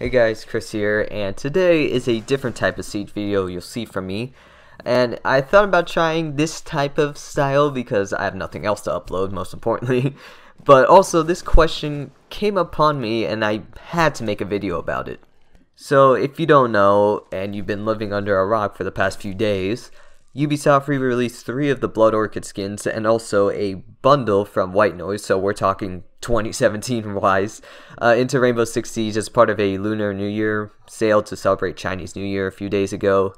Hey guys, Chris here, and today is a different type of Siege video you'll see from me. And I thought about trying this type of style because I have nothing else to upload, most importantly. But also, this question came upon me and I had to make a video about it. So, if you don't know, and you've been living under a rock for the past few days, Ubisoft re-released three of the Blood Orchid skins and also a bundle from White Noise, so we're talking 2017 wise, uh, into Rainbow Six Siege as part of a Lunar New Year sale to celebrate Chinese New Year a few days ago.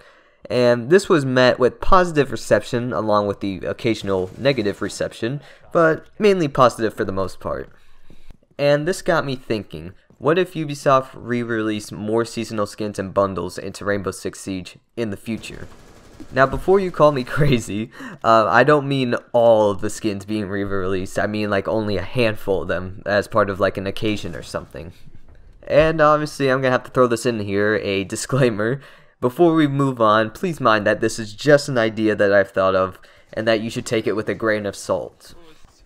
And this was met with positive reception along with the occasional negative reception, but mainly positive for the most part. And this got me thinking what if Ubisoft re released more seasonal skins and bundles into Rainbow Six Siege in the future? Now, before you call me crazy, uh, I don't mean all of the skins being re-released. I mean, like, only a handful of them as part of, like, an occasion or something. And, obviously, I'm going to have to throw this in here, a disclaimer. Before we move on, please mind that this is just an idea that I've thought of, and that you should take it with a grain of salt.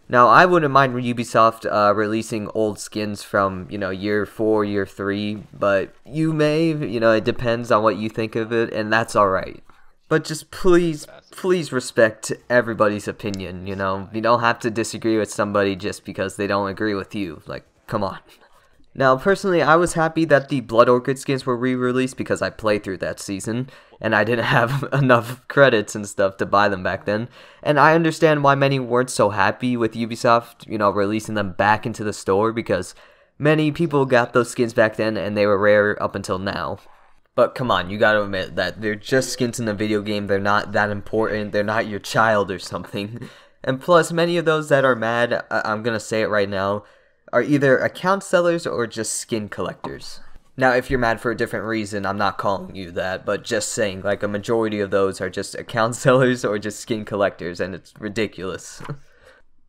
Now, I wouldn't mind Ubisoft uh, releasing old skins from, you know, year four, year three, but you may, you know, it depends on what you think of it, and that's alright. But just please, please respect everybody's opinion. You know, you don't have to disagree with somebody just because they don't agree with you. Like, come on. Now, personally, I was happy that the Blood Orchid skins were re-released because I played through that season, and I didn't have enough credits and stuff to buy them back then. And I understand why many weren't so happy with Ubisoft, you know, releasing them back into the store because many people got those skins back then and they were rare up until now. But come on, you gotta admit that they're just skins in a video game, they're not that important, they're not your child or something. And plus, many of those that are mad, I- I'm gonna say it right now, are either account sellers or just skin collectors. Now, if you're mad for a different reason, I'm not calling you that, but just saying, like, a majority of those are just account sellers or just skin collectors, and it's ridiculous.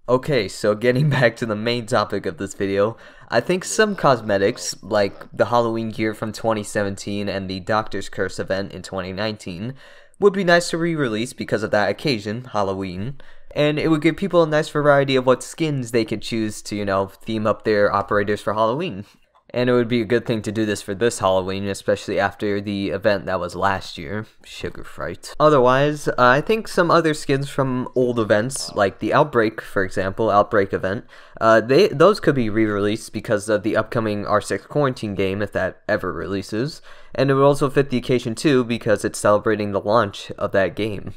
Okay, so getting back to the main topic of this video, I think some cosmetics, like the Halloween gear from 2017 and the Doctor's Curse event in 2019, would be nice to re-release because of that occasion, Halloween, and it would give people a nice variety of what skins they could choose to, you know, theme up their operators for Halloween and it would be a good thing to do this for this Halloween, especially after the event that was last year, Sugar Fright. Otherwise, uh, I think some other skins from old events, like the Outbreak, for example, Outbreak event, uh, they those could be re-released because of the upcoming R6 Quarantine game, if that ever releases, and it would also fit the occasion too because it's celebrating the launch of that game.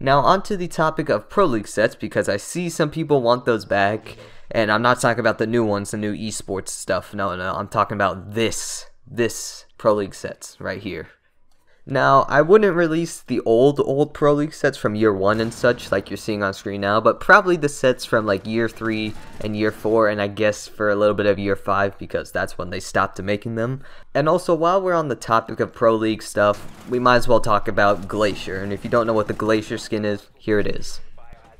Now onto the topic of Pro League sets because I see some people want those back, and I'm not talking about the new ones, the new esports stuff. No, no, I'm talking about this, this Pro League sets right here. Now, I wouldn't release the old, old Pro League sets from year 1 and such, like you're seeing on screen now, but probably the sets from like year 3 and year 4, and I guess for a little bit of year 5, because that's when they stopped making them. And also, while we're on the topic of Pro League stuff, we might as well talk about Glacier, and if you don't know what the Glacier skin is, here it is.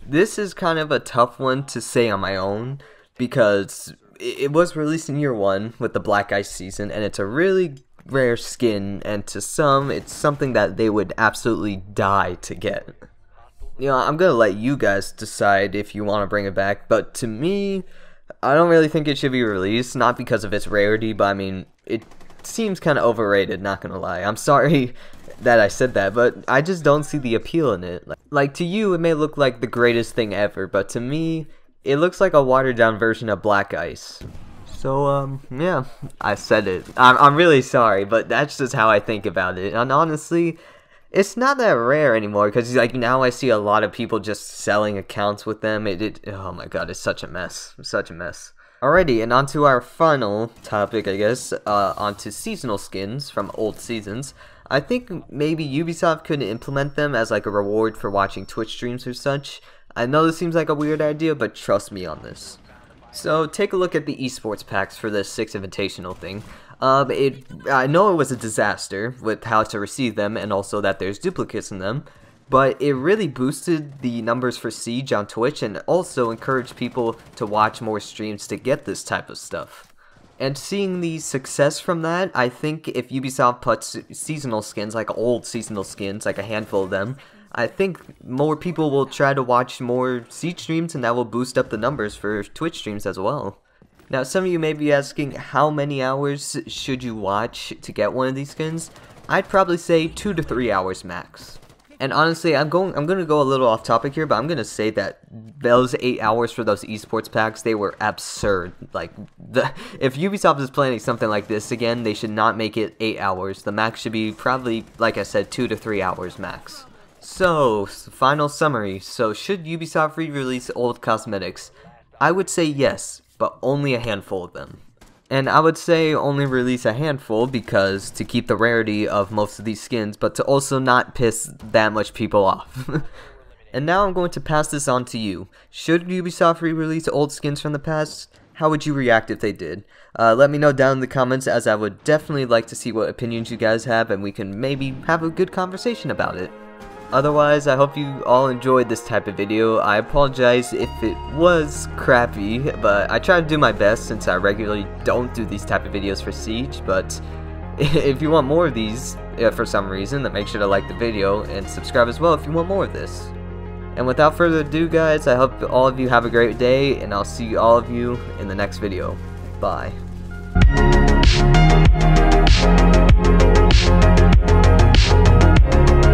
This is kind of a tough one to say on my own because it was released in year one with the Black Ice season, and it's a really rare skin, and to some, it's something that they would absolutely die to get. You know, I'm gonna let you guys decide if you want to bring it back, but to me, I don't really think it should be released, not because of its rarity, but I mean, it seems kind of overrated, not gonna lie. I'm sorry that I said that, but I just don't see the appeal in it. Like, like to you, it may look like the greatest thing ever, but to me, it looks like a watered down version of Black Ice. So, um, yeah, I said it. I'm, I'm really sorry, but that's just how I think about it. And honestly, it's not that rare anymore because like now I see a lot of people just selling accounts with them. It, it oh my god, it's such a mess, such a mess. Alrighty, and onto our final topic, I guess, uh, onto seasonal skins from old seasons. I think maybe Ubisoft couldn't implement them as like a reward for watching Twitch streams or such. I know this seems like a weird idea, but trust me on this. So take a look at the esports packs for this six invitational thing. Um, it I know it was a disaster with how to receive them and also that there's duplicates in them, but it really boosted the numbers for Siege on Twitch and also encouraged people to watch more streams to get this type of stuff and seeing the success from that, I think if Ubisoft puts seasonal skins, like old seasonal skins, like a handful of them, I think more people will try to watch more Siege streams and that will boost up the numbers for Twitch streams as well. Now, some of you may be asking how many hours should you watch to get one of these skins? I'd probably say two to three hours max. And honestly, I'm going. I'm going to go a little off topic here, but I'm going to say that those eight hours for those esports packs, they were absurd. Like, the, if Ubisoft is planning something like this again, they should not make it eight hours. The max should be probably, like I said, two to three hours max. So, final summary. So, should Ubisoft re-release old cosmetics? I would say yes, but only a handful of them and I would say only release a handful because to keep the rarity of most of these skins, but to also not piss that much people off. and now I'm going to pass this on to you. Should Ubisoft re-release old skins from the past? How would you react if they did? Uh, let me know down in the comments as I would definitely like to see what opinions you guys have and we can maybe have a good conversation about it. Otherwise, I hope you all enjoyed this type of video. I apologize if it was crappy, but I try to do my best since I regularly don't do these type of videos for Siege, but if you want more of these uh, for some reason, then make sure to like the video and subscribe as well if you want more of this. And without further ado guys, I hope all of you have a great day, and I'll see all of you in the next video. Bye.